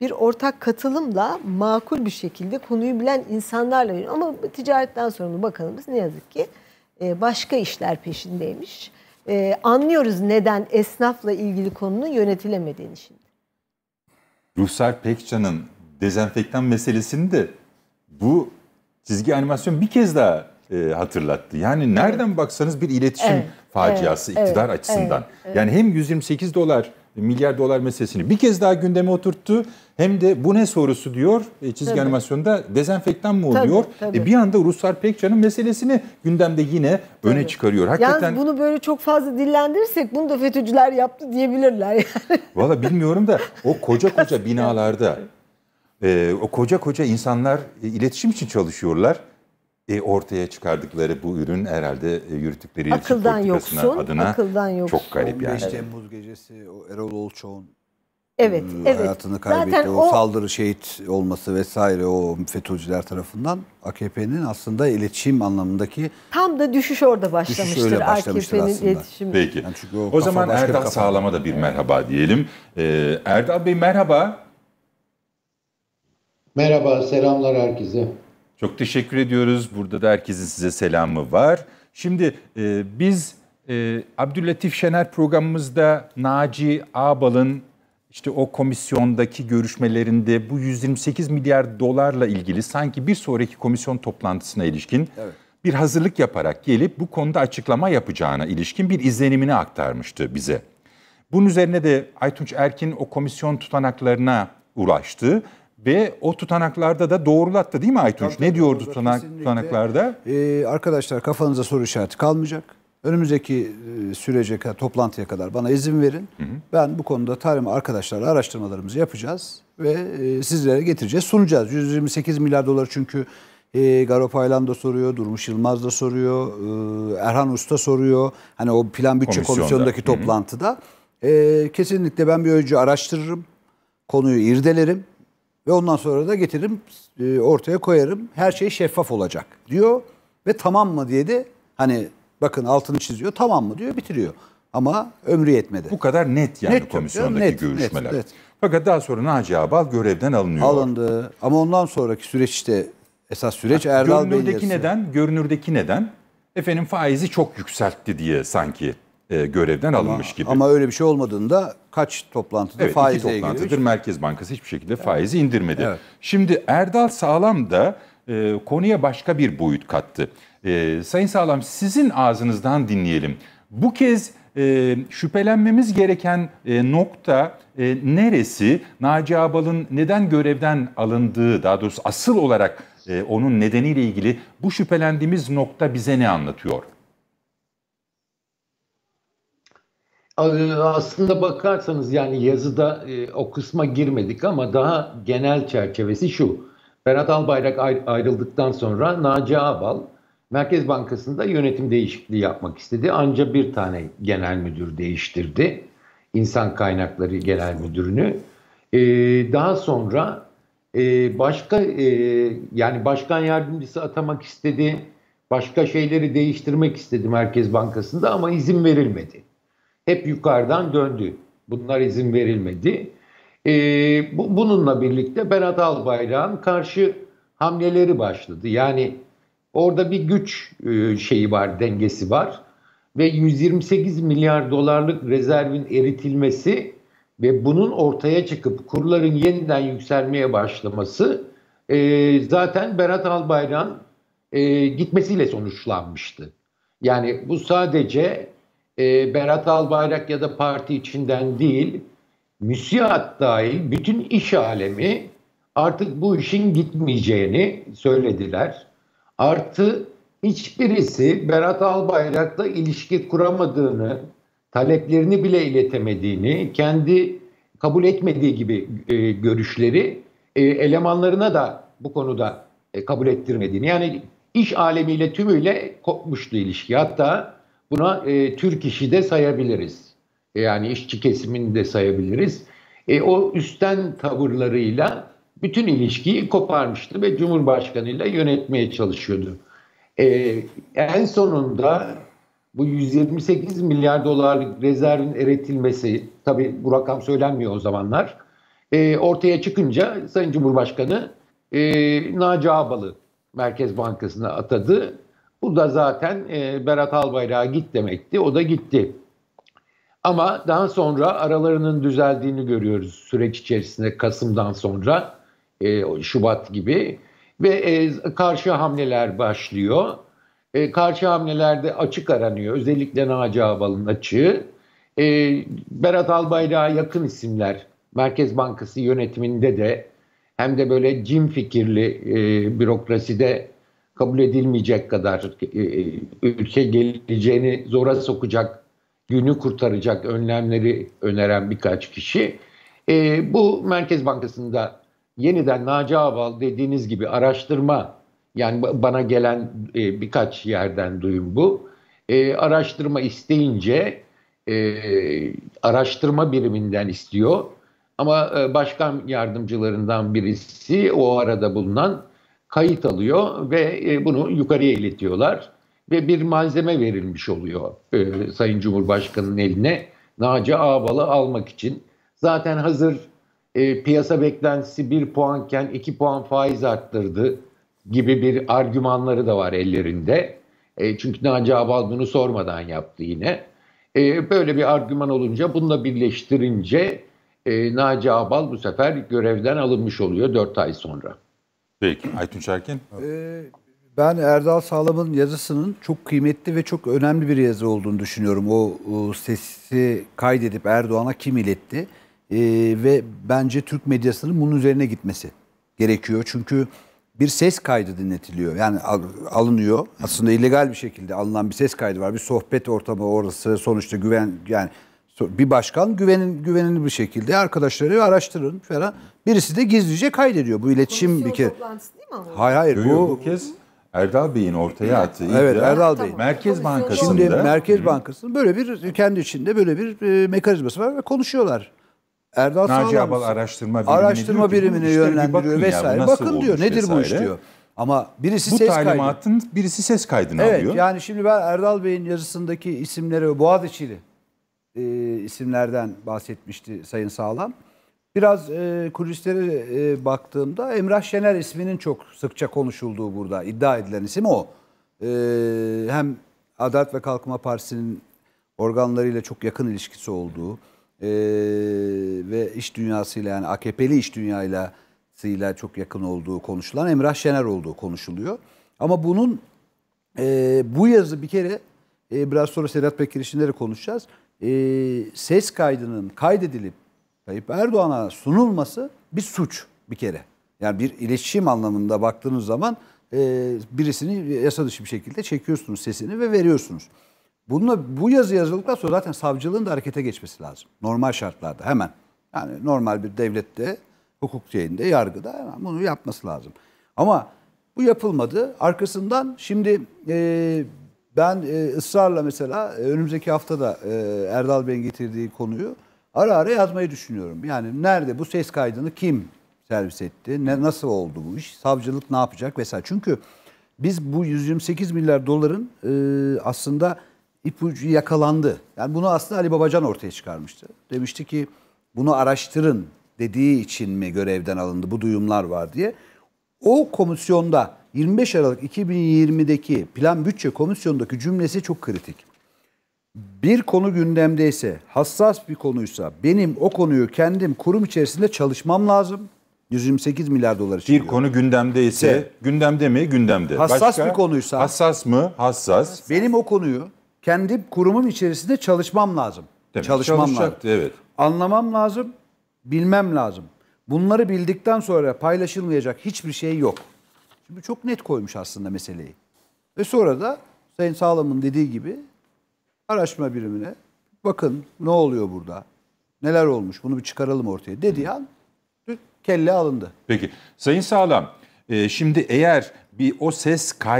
bir ortak katılımla makul bir şekilde konuyu bilen insanlarla ama ticaretten sorumlu bakanımız ne yazık ki e, başka işler peşindeymiş. E, anlıyoruz neden esnafla ilgili konunun yönetilemediğini şimdi. Ruhsar Pekcan'ın dezenfektan meselesini de bu çizgi animasyon bir kez daha e, hatırlattı. Yani nereden baksanız bir iletişim evet. faciası evet. iktidar evet. açısından. Evet. Evet. Yani hem 128 dolar e, milyar dolar meselesini bir kez daha gündeme oturttu. Hem de bu ne sorusu diyor e, çizgi tabii. animasyonda dezenfektan mı oluyor? Tabii, e, tabii. E bir anda Ruslar Pekcan'ın meselesini gündemde yine tabii. öne çıkarıyor. Hakikaten Yalnız bunu böyle çok fazla dillendirirsek bunu da FETÖ'cüler yaptı diyebilirler yani. Valla bilmiyorum da o koca koca binalarda e, o koca koca insanlar e, iletişim için çalışıyorlar e, ortaya çıkardıkları bu ürün herhalde e, yürüttükleri iletişim akıldan yoksun, adına akıldan yoksun. çok garip yani. 15 Temmuz gecesi o Erol Olçoğ'un evet, e, evet. hayatını kaybetti. Zaten o, o saldırı şehit olması vesaire o FETÖ'cüler tarafından AKP'nin aslında iletişim anlamındaki tam da düşüş orada başlamıştır. Düşüş başlamıştır AKP'nin iletişimi. Peki. Yani çünkü o, o zaman Erdal Sağlam'a da bir merhaba diyelim. Ee, Erdal Bey merhaba. Merhaba, selamlar herkese. Çok teşekkür ediyoruz. Burada da herkesin size selamı var. Şimdi e, biz e, Abdülatif Şener programımızda Naci Ağbal'ın işte o komisyondaki görüşmelerinde bu 128 milyar dolarla ilgili sanki bir sonraki komisyon toplantısına ilişkin evet. bir hazırlık yaparak gelip bu konuda açıklama yapacağına ilişkin bir izlenimini aktarmıştı bize. Bunun üzerine de Aytunç Erkin o komisyon tutanaklarına ulaştı ve o tutanaklarda da doğrulattı değil mi Aytunç? ne diyordu tutanak, tutanaklarda? E, arkadaşlar kafanıza soru işareti kalmayacak. Önümüzdeki e, sürece kadar, toplantıya kadar bana izin verin. Hı hı. Ben bu konuda tarım arkadaşlarla araştırmalarımızı yapacağız ve e, sizlere getireceğiz, sunacağız. 128 milyar dolar çünkü e, Garo Paylan da soruyor, Durmuş Yılmaz da soruyor, e, Erhan Usta soruyor. Hani o plan bütçe Komisyonda. komisyonundaki toplantıda. Hı hı. E, kesinlikle ben bir önce araştırırım, konuyu irdelerim ve ondan sonra da getiririm e, ortaya koyarım. Her şey şeffaf olacak diyor. Ve tamam mı diye de hani bakın altını çiziyor tamam mı diyor bitiriyor. Ama ömrü yetmedi. Bu kadar net yani net komisyondaki net, görüşmeler. Net, net. Fakat daha sonra Naci Abal görevden alınıyor. Alındı. Ama ondan sonraki süreç işte esas süreç ha, Erdal Bey'in Görünürdeki neden? Görünürdeki neden? Efendim faizi çok yükseltti diye sanki e, görevden ama, alınmış gibi. Ama öyle bir şey olmadığında kaç toplantıda evet, faizle ilgili? toplantıdır Merkez Bankası hiçbir şekilde evet. faizi indirmedi. Evet. Şimdi Erdal Sağlam da e, konuya başka bir boyut kattı. E, Sayın Sağlam sizin ağzınızdan dinleyelim. Bu kez e, şüphelenmemiz gereken e, nokta e, neresi? Naci Abal'ın neden görevden alındığı, daha doğrusu asıl olarak e, onun nedeniyle ilgili bu şüphelendiğimiz nokta bize ne anlatıyor? Ee, aslında bakarsanız yani yazıda e, o kısma girmedik ama daha genel çerçevesi şu. Berat Albayrak ayrıldıktan sonra Naci Ağbal Merkez Bankası'nda yönetim değişikliği yapmak istedi. Anca bir tane genel müdür değiştirdi. İnsan Kaynakları Genel Müdürünü. E, daha sonra e, başka e, yani başkan yardımcısı atamak istedi. Başka şeyleri değiştirmek istedi Merkez Bankası'nda ama izin verilmedi hep yukarıdan döndü. Bunlar izin verilmedi. E, bu, bununla birlikte Berat Albayrak'ın karşı hamleleri başladı. Yani orada bir güç e, şeyi var, dengesi var ve 128 milyar dolarlık rezervin eritilmesi ve bunun ortaya çıkıp kurların yeniden yükselmeye başlaması e, zaten Berat Albayrak'ın e, gitmesiyle sonuçlanmıştı. Yani bu sadece e, Berat Albayrak ya da parti içinden değil, müsiat dahil bütün iş alemi artık bu işin gitmeyeceğini söylediler. Artı hiçbirisi Berat Albayrak'la ilişki kuramadığını, taleplerini bile iletemediğini, kendi kabul etmediği gibi e, görüşleri e, elemanlarına da bu konuda e, kabul ettirmediğini. Yani iş alemiyle tümüyle kopmuştu ilişki. Hatta Buna e, Türk işi de sayabiliriz. Yani işçi kesimini de sayabiliriz. E, o üstten tavırlarıyla bütün ilişkiyi koparmıştı ve Cumhurbaşkanı'yla yönetmeye çalışıyordu. E, en sonunda bu 128 milyar dolarlık rezervin eritilmesi, tabii bu rakam söylenmiyor o zamanlar, e, ortaya çıkınca Sayın Cumhurbaşkanı e, Naci Ağbal'ı Merkez Bankası'na atadı bu da zaten e, Berat Albayrak'a git demekti. O da gitti. Ama daha sonra aralarının düzeldiğini görüyoruz süreç içerisinde Kasım'dan sonra e, Şubat gibi ve e, karşı hamleler başlıyor. E, karşı hamlelerde açık aranıyor. Özellikle Naci Ağbal'ın açığı. E, Berat Albayrak'a yakın isimler Merkez Bankası yönetiminde de hem de böyle cim fikirli e, bürokraside kabul edilmeyecek kadar e, e, ülke geleceğini zora sokacak, günü kurtaracak önlemleri öneren birkaç kişi. E, bu Merkez Bankası'nda yeniden Naci aval dediğiniz gibi araştırma yani bana gelen birkaç yerden duyum bu. araştırma isteyince araştırma biriminden istiyor. Ama başkan yardımcılarından birisi o arada bulunan kayıt alıyor ve e, bunu yukarıya iletiyorlar ve bir malzeme verilmiş oluyor e, Sayın Cumhurbaşkanı'nın eline Naci Ağbal'ı almak için. Zaten hazır e, piyasa beklentisi bir puanken iki puan faiz arttırdı gibi bir argümanları da var ellerinde. E, çünkü Naci Ağbal bunu sormadan yaptı yine. E, böyle bir argüman olunca bununla birleştirince e, Naci Ağbal bu sefer görevden alınmış oluyor 4 ay sonra. Peki Aytun Çerkin. Ee, ben Erdal Sağlam'ın yazısının çok kıymetli ve çok önemli bir yazı olduğunu düşünüyorum. O, o sesi kaydedip Erdoğan'a kim iletti ee, ve bence Türk medyasının bunun üzerine gitmesi gerekiyor. Çünkü bir ses kaydı dinletiliyor. Yani alınıyor. Aslında illegal bir şekilde alınan bir ses kaydı var. Bir sohbet ortamı orası sonuçta güven yani bir başkan güvenin, güvenini bir şekilde arkadaşları araştırın falan. Birisi de gizlice kaydediyor. Bu iletişim Komisyon bir kere. Hayır hayır. Bu, bu kez Erdal Bey'in ortaya attığı Evet iddia, Erdal Bey. Merkez Bankası'nda Şimdi Merkez Bankası'nın böyle bir kendi içinde böyle bir e, mekanizması var ve konuşuyorlar. Erdal Naci Abal araştırma birimini, araştırma diyor ki, birimini "İşte bir bakın yönlendiriyor ya, vesaire. bakın diyor olmuş nedir bu iş diyor. Ama birisi Bu ses kaydı. talimatın birisi ses kaydını Evet alıyor. yani şimdi ben Erdal Bey'in yazısındaki isimleri Boğaziçi'li e, isimlerden bahsetmişti Sayın Sağlam. Biraz e, kulislere e, baktığımda Emrah Şener isminin çok sıkça konuşulduğu burada iddia edilen isim o. E, hem Adalet ve Kalkınma Partisi'nin organlarıyla çok yakın ilişkisi olduğu e, ve iş dünyasıyla yani AKP'li iş dünyasıyla çok yakın olduğu konuşulan Emrah Şener olduğu konuşuluyor. Ama bunun e, bu yazı bir kere e, biraz sonra Sedat işinde de konuşacağız e, ses kaydının kaydedilip Tayyip Erdoğan'a sunulması bir suç bir kere. Yani bir iletişim anlamında baktığınız zaman e, birisini yasa dışı bir şekilde çekiyorsunuz sesini ve veriyorsunuz. Bununla, bu yazı yazıldıktan sonra zaten savcılığın da harekete geçmesi lazım. Normal şartlarda hemen. Yani normal bir devlette, hukuk şeyinde, yargıda hemen bunu yapması lazım. Ama bu yapılmadı. Arkasından şimdi e, ben e, ısrarla mesela e, önümüzdeki hafta da e, Erdal Bey'in getirdiği konuyu ara ara yazmayı düşünüyorum. Yani nerede bu ses kaydını kim servis etti? Ne, nasıl oldu bu iş? Savcılık ne yapacak vesaire. Çünkü biz bu 128 milyar doların e, aslında ipucu yakalandı. Yani bunu aslında Ali Babacan ortaya çıkarmıştı. Demişti ki bunu araştırın dediği için mi görevden alındı bu duyumlar var diye. O komisyonda 25 Aralık 2020'deki Plan Bütçe Komisyonu'ndaki cümlesi çok kritik. Bir konu gündemdeyse, hassas bir konuysa benim o konuyu kendim kurum içerisinde çalışmam lazım. 128 milyar dolar için. Bir konu gündemde ise gündemde mi? Gündemde. Hassas Başka, bir konuysa. Hassas mı? Hassas. Benim o konuyu kendi kurumum içerisinde çalışmam lazım. Demek çalışmam lazım. Evet. Anlamam lazım, bilmem lazım. Bunları bildikten sonra paylaşılmayacak hiçbir şey yok. Şimdi çok net koymuş aslında meseleyi. Ve sonra da Sayın Sağlam'ın dediği gibi araştırma birimine bakın ne oluyor burada? Neler olmuş? Bunu bir çıkaralım ortaya dediği an kelle alındı. Peki Sayın Sağlam e, şimdi eğer bir o ses kaydı